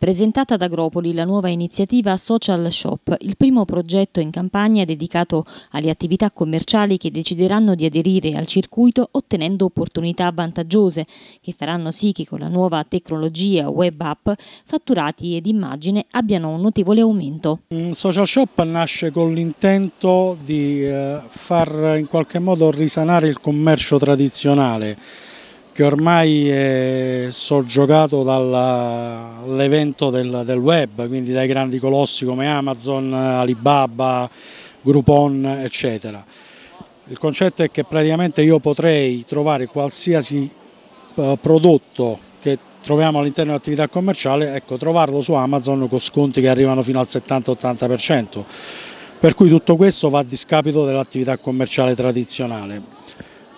Presentata ad Agropoli la nuova iniziativa Social Shop, il primo progetto in campagna dedicato alle attività commerciali che decideranno di aderire al circuito ottenendo opportunità vantaggiose che faranno sì che con la nuova tecnologia web app fatturati ed immagine abbiano un notevole aumento. Mm, Social Shop nasce con l'intento di eh, far in qualche modo risanare il commercio tradizionale che ormai è soggiogato dall'evento del, del, web, quindi dai grandi colossi come Amazon, Alibaba, Groupon, eccetera. Il concetto è che praticamente io potrei trovare qualsiasi eh, prodotto che troviamo all'interno dell'attività commerciale, ecco, trovarlo su Amazon con sconti che arrivano fino al 70-80%, per cui tutto questo va a discapito dell'attività commerciale tradizionale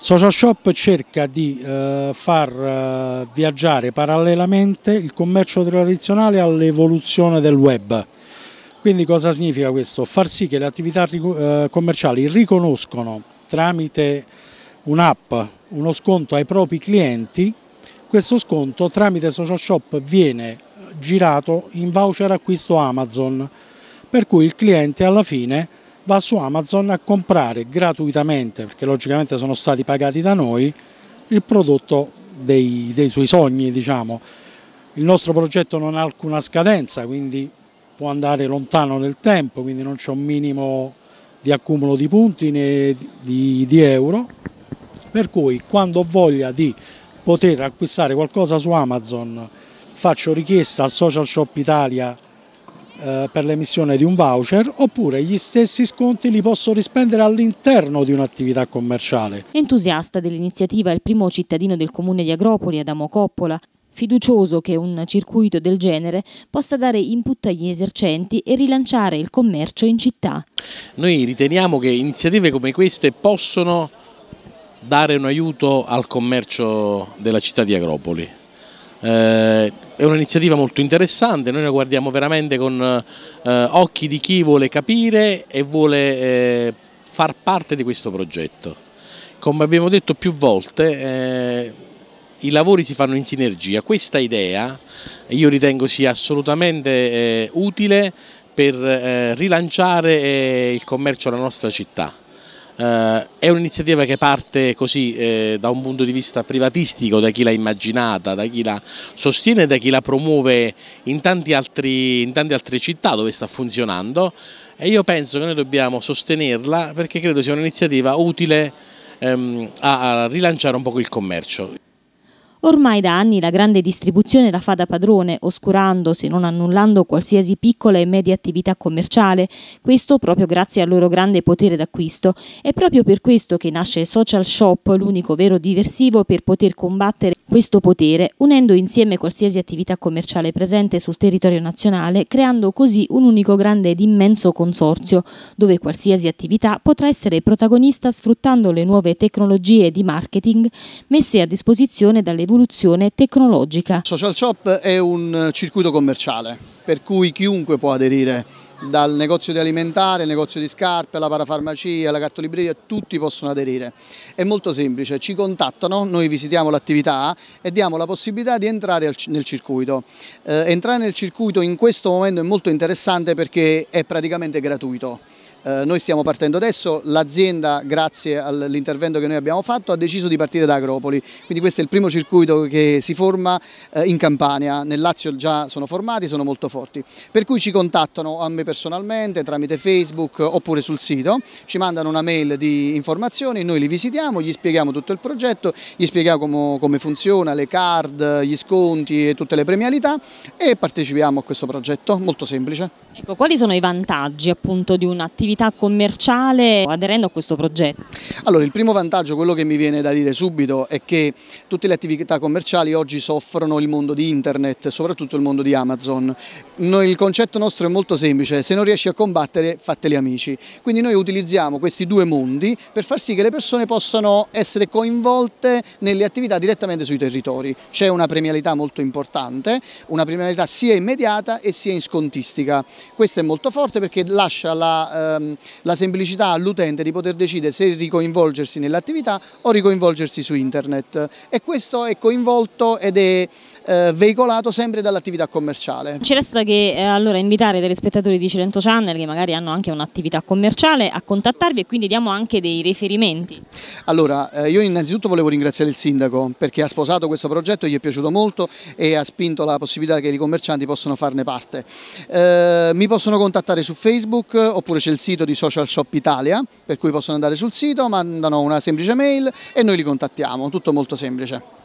Social Shop cerca di eh, far eh, viaggiare parallelamente il commercio tradizionale all'evoluzione del web. Quindi cosa significa questo? Far sì che le attività eh, commerciali riconoscono tramite un'app uno sconto ai propri clienti, questo sconto tramite Social Shop viene girato in voucher acquisto Amazon, per cui il cliente alla fine va su Amazon a comprare gratuitamente, perché logicamente sono stati pagati da noi, il prodotto dei, dei suoi sogni. Diciamo. Il nostro progetto non ha alcuna scadenza, quindi può andare lontano nel tempo, quindi non c'è un minimo di accumulo di punti né di, di euro, per cui quando ho voglia di poter acquistare qualcosa su Amazon faccio richiesta a Social Shop Italia eh, per l'emissione di un voucher oppure gli stessi sconti li posso rispendere all'interno di un'attività commerciale. Entusiasta dell'iniziativa è il primo cittadino del comune di Agropoli, Adamo Coppola, fiducioso che un circuito del genere possa dare input agli esercenti e rilanciare il commercio in città. Noi riteniamo che iniziative come queste possono dare un aiuto al commercio della città di Agropoli. Eh, è un'iniziativa molto interessante, noi la guardiamo veramente con eh, occhi di chi vuole capire e vuole eh, far parte di questo progetto. Come abbiamo detto più volte, eh, i lavori si fanno in sinergia. Questa idea io ritengo sia assolutamente eh, utile per eh, rilanciare il commercio alla nostra città eh, è un'iniziativa che parte così eh, da un punto di vista privatistico, da chi l'ha immaginata, da chi la sostiene, da chi la promuove in, altri, in tante altre città dove sta funzionando e io penso che noi dobbiamo sostenerla perché credo sia un'iniziativa utile ehm, a, a rilanciare un po' il commercio. Ormai da anni la grande distribuzione la fa da padrone, oscurando, se non annullando, qualsiasi piccola e media attività commerciale, questo proprio grazie al loro grande potere d'acquisto. È proprio per questo che nasce Social Shop, l'unico vero diversivo per poter combattere questo potere unendo insieme qualsiasi attività commerciale presente sul territorio nazionale, creando così un unico grande ed immenso consorzio, dove qualsiasi attività potrà essere protagonista sfruttando le nuove tecnologie di marketing messe a disposizione dall'evoluzione tecnologica. Social Shop è un circuito commerciale, per cui chiunque può aderire dal negozio di alimentare, il negozio di scarpe, la parafarmacia, la cartolibreria, tutti possono aderire. È molto semplice, ci contattano, noi visitiamo l'attività e diamo la possibilità di entrare nel circuito. Eh, entrare nel circuito in questo momento è molto interessante perché è praticamente gratuito. Eh, noi stiamo partendo adesso, l'azienda grazie all'intervento che noi abbiamo fatto ha deciso di partire da Agropoli, quindi questo è il primo circuito che si forma eh, in Campania, nel Lazio già sono formati, sono molto forti, per cui ci contattano a me personalmente tramite Facebook oppure sul sito, ci mandano una mail di informazioni, noi li visitiamo, gli spieghiamo tutto il progetto, gli spieghiamo come, come funziona, le card, gli sconti e tutte le premialità e partecipiamo a questo progetto, molto semplice. Ecco, quali sono i vantaggi appunto di un'attività attività commerciale aderendo a questo progetto? Allora, il primo vantaggio, quello che mi viene da dire subito, è che tutte le attività commerciali oggi soffrono il mondo di internet, soprattutto il mondo di Amazon. Noi, il concetto nostro è molto semplice, se non riesci a combattere, fateli amici. Quindi noi utilizziamo questi due mondi per far sì che le persone possano essere coinvolte nelle attività direttamente sui territori. C'è una premialità molto importante, una premialità sia immediata e sia in scontistica. Questa è molto forte perché lascia la ehm, Ehm, la semplicità all'utente di poter decidere se ricoinvolgersi nell'attività o ricoinvolgersi su internet e questo è coinvolto ed è eh, veicolato sempre dall'attività commerciale. Ci resta che eh, allora invitare i telespettatori di Cilento Channel che magari hanno anche un'attività commerciale a contattarvi e quindi diamo anche dei riferimenti. Allora eh, io innanzitutto volevo ringraziare il sindaco perché ha sposato questo progetto, gli è piaciuto molto e ha spinto la possibilità che i commercianti possano farne parte. Eh, mi possono contattare su Facebook oppure c'è il sito sito di Social Shop Italia, per cui possono andare sul sito, mandano una semplice mail e noi li contattiamo, tutto molto semplice.